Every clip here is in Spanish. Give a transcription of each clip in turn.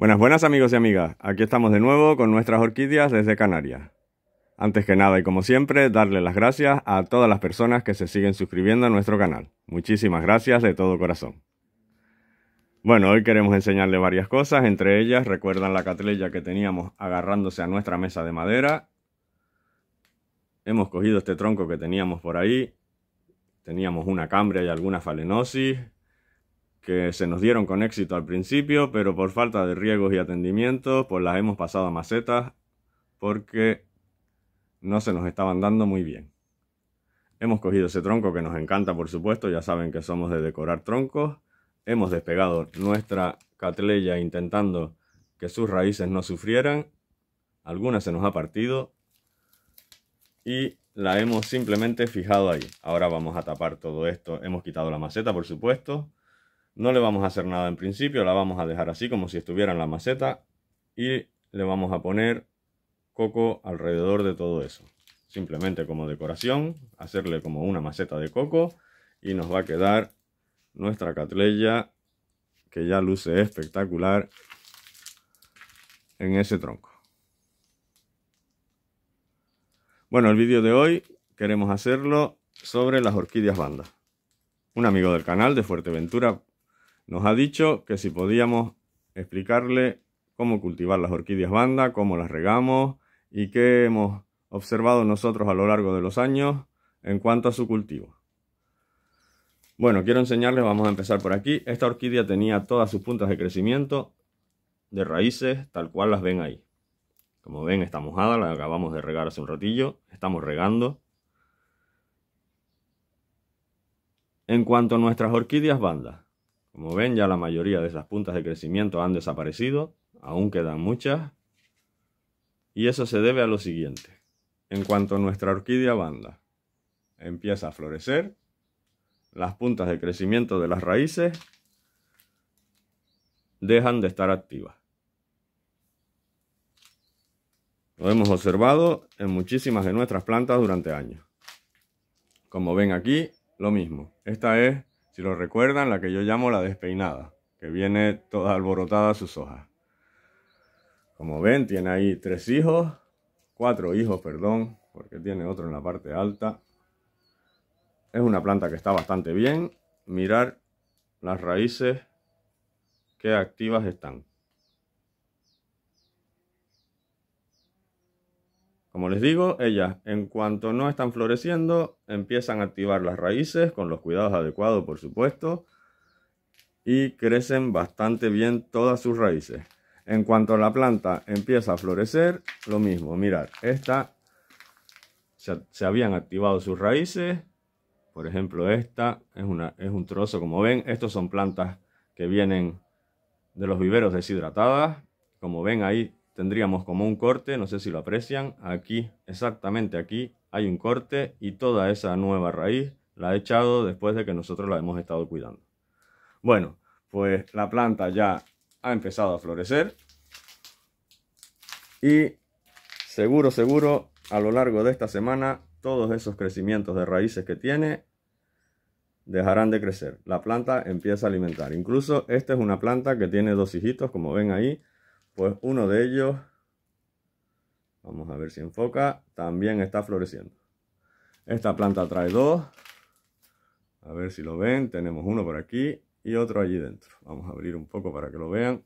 Buenas, buenas amigos y amigas. Aquí estamos de nuevo con nuestras orquídeas desde Canarias. Antes que nada y como siempre, darle las gracias a todas las personas que se siguen suscribiendo a nuestro canal. Muchísimas gracias de todo corazón. Bueno, hoy queremos enseñarle varias cosas, entre ellas recuerdan la catrella que teníamos agarrándose a nuestra mesa de madera. Hemos cogido este tronco que teníamos por ahí. Teníamos una cambria y alguna falenosis, que se nos dieron con éxito al principio, pero por falta de riegos y atendimiento, pues las hemos pasado a macetas porque no se nos estaban dando muy bien. Hemos cogido ese tronco que nos encanta, por supuesto, ya saben que somos de decorar troncos. Hemos despegado nuestra catleya intentando que sus raíces no sufrieran. Alguna se nos ha partido y la hemos simplemente fijado ahí. Ahora vamos a tapar todo esto. Hemos quitado la maceta, por supuesto. No le vamos a hacer nada en principio, la vamos a dejar así como si estuviera en la maceta y le vamos a poner coco alrededor de todo eso. Simplemente como decoración, hacerle como una maceta de coco y nos va a quedar nuestra catleya que ya luce espectacular en ese tronco. Bueno, el vídeo de hoy queremos hacerlo sobre las orquídeas bandas. Un amigo del canal de Fuerteventura nos ha dicho que si podíamos explicarle cómo cultivar las orquídeas banda, cómo las regamos y qué hemos observado nosotros a lo largo de los años en cuanto a su cultivo. Bueno, quiero enseñarles, vamos a empezar por aquí. Esta orquídea tenía todas sus puntas de crecimiento de raíces, tal cual las ven ahí. Como ven, está mojada, la acabamos de regar hace un ratillo, estamos regando. En cuanto a nuestras orquídeas bandas, como ven, ya la mayoría de esas puntas de crecimiento han desaparecido, aún quedan muchas, y eso se debe a lo siguiente. En cuanto nuestra orquídea banda empieza a florecer, las puntas de crecimiento de las raíces dejan de estar activas. Lo hemos observado en muchísimas de nuestras plantas durante años. Como ven aquí, lo mismo. Esta es si lo recuerdan, la que yo llamo la despeinada, que viene toda alborotada sus hojas. Como ven, tiene ahí tres hijos, cuatro hijos, perdón, porque tiene otro en la parte alta. Es una planta que está bastante bien. Mirar las raíces, qué activas están. Como les digo, ellas, en cuanto no están floreciendo, empiezan a activar las raíces con los cuidados adecuados, por supuesto, y crecen bastante bien todas sus raíces. En cuanto a la planta empieza a florecer, lo mismo. mirar esta se, se habían activado sus raíces. Por ejemplo, esta es, una, es un trozo, como ven, estos son plantas que vienen de los viveros deshidratadas. Como ven ahí, tendríamos como un corte, no sé si lo aprecian, aquí, exactamente aquí, hay un corte y toda esa nueva raíz la he echado después de que nosotros la hemos estado cuidando. Bueno, pues la planta ya ha empezado a florecer y seguro, seguro, a lo largo de esta semana, todos esos crecimientos de raíces que tiene dejarán de crecer. La planta empieza a alimentar. Incluso esta es una planta que tiene dos hijitos, como ven ahí, pues uno de ellos, vamos a ver si enfoca, también está floreciendo. Esta planta trae dos. A ver si lo ven. Tenemos uno por aquí y otro allí dentro. Vamos a abrir un poco para que lo vean.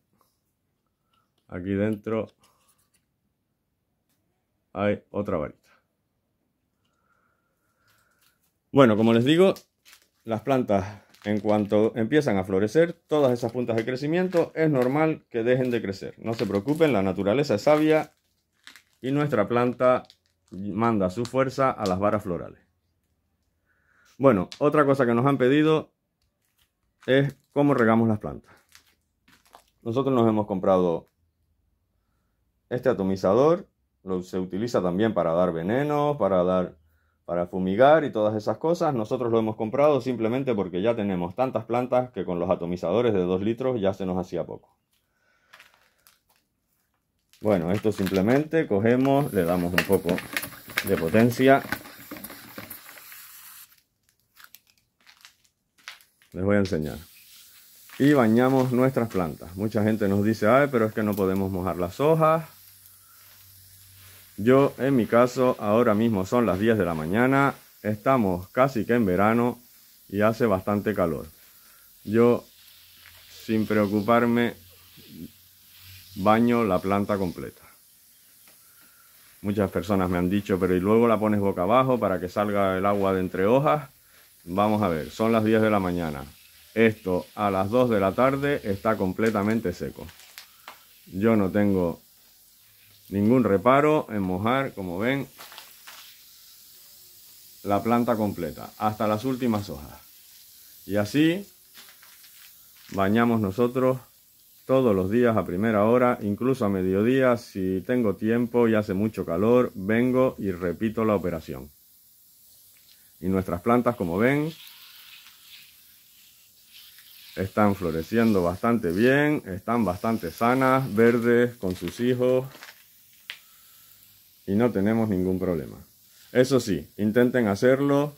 Aquí dentro hay otra varita. Bueno, como les digo, las plantas en cuanto empiezan a florecer todas esas puntas de crecimiento, es normal que dejen de crecer. No se preocupen, la naturaleza es sabia y nuestra planta manda su fuerza a las varas florales. Bueno, otra cosa que nos han pedido es cómo regamos las plantas. Nosotros nos hemos comprado este atomizador, lo, se utiliza también para dar veneno, para dar para fumigar y todas esas cosas. Nosotros lo hemos comprado simplemente porque ya tenemos tantas plantas que con los atomizadores de 2 litros ya se nos hacía poco. Bueno, esto simplemente cogemos, le damos un poco de potencia. Les voy a enseñar. Y bañamos nuestras plantas. Mucha gente nos dice, ay, pero es que no podemos mojar las hojas. Yo, en mi caso, ahora mismo son las 10 de la mañana, estamos casi que en verano y hace bastante calor. Yo, sin preocuparme, baño la planta completa. Muchas personas me han dicho, pero y luego la pones boca abajo para que salga el agua de entre hojas. Vamos a ver, son las 10 de la mañana. Esto a las 2 de la tarde está completamente seco. Yo no tengo ningún reparo en mojar, como ven, la planta completa, hasta las últimas hojas. Y así bañamos nosotros todos los días a primera hora, incluso a mediodía, si tengo tiempo y hace mucho calor, vengo y repito la operación. Y nuestras plantas, como ven, están floreciendo bastante bien, están bastante sanas, verdes, con sus hijos, y no tenemos ningún problema. Eso sí, intenten hacerlo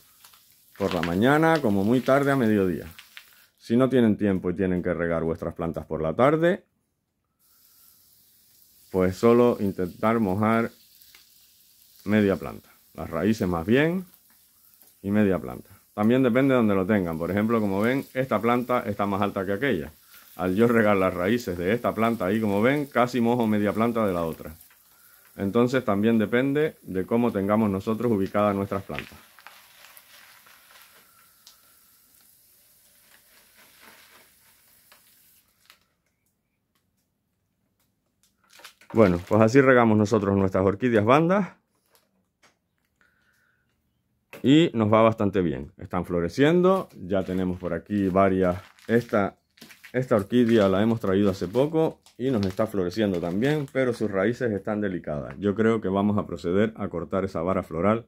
por la mañana como muy tarde a mediodía. Si no tienen tiempo y tienen que regar vuestras plantas por la tarde, pues solo intentar mojar media planta. Las raíces más bien y media planta. También depende de donde lo tengan. Por ejemplo, como ven, esta planta está más alta que aquella. Al yo regar las raíces de esta planta ahí, como ven, casi mojo media planta de la otra. Entonces también depende de cómo tengamos nosotros ubicadas nuestras plantas. Bueno, pues así regamos nosotros nuestras orquídeas bandas. Y nos va bastante bien. Están floreciendo. Ya tenemos por aquí varias. Esta esta orquídea la hemos traído hace poco y nos está floreciendo también, pero sus raíces están delicadas. Yo creo que vamos a proceder a cortar esa vara floral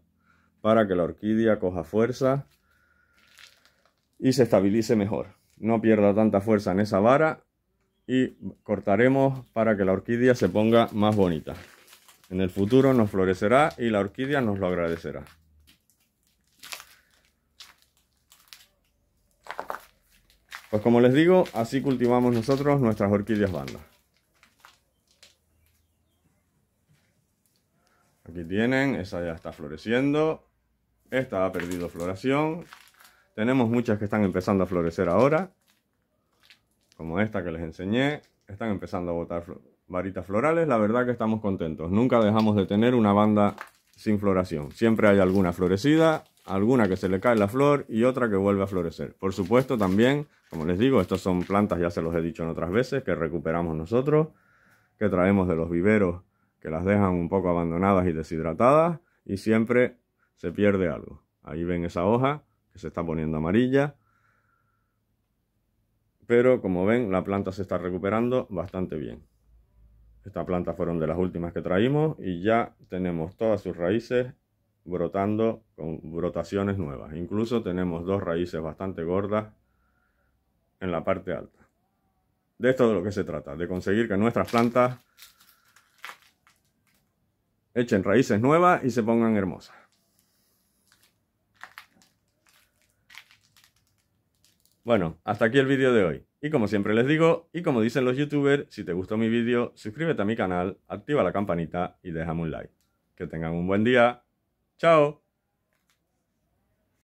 para que la orquídea coja fuerza y se estabilice mejor. No pierda tanta fuerza en esa vara y cortaremos para que la orquídea se ponga más bonita. En el futuro nos florecerá y la orquídea nos lo agradecerá. Pues como les digo, así cultivamos nosotros nuestras orquídeas bandas. Aquí tienen, esa ya está floreciendo. Esta ha perdido floración. Tenemos muchas que están empezando a florecer ahora. Como esta que les enseñé. Están empezando a botar varitas florales. La verdad que estamos contentos. Nunca dejamos de tener una banda sin floración. Siempre hay alguna florecida, alguna que se le cae la flor y otra que vuelve a florecer. Por supuesto también, como les digo, estas son plantas, ya se los he dicho en otras veces, que recuperamos nosotros, que traemos de los viveros, que las dejan un poco abandonadas y deshidratadas y siempre se pierde algo. Ahí ven esa hoja que se está poniendo amarilla. Pero como ven, la planta se está recuperando bastante bien. Estas plantas fueron de las últimas que traímos y ya tenemos todas sus raíces brotando con brotaciones nuevas. Incluso tenemos dos raíces bastante gordas en la parte alta. De esto de lo que se trata, de conseguir que nuestras plantas echen raíces nuevas y se pongan hermosas. Bueno, hasta aquí el vídeo de hoy. Y como siempre les digo, y como dicen los youtubers, si te gustó mi vídeo, suscríbete a mi canal, activa la campanita y déjame un like. Que tengan un buen día. ¡Chao!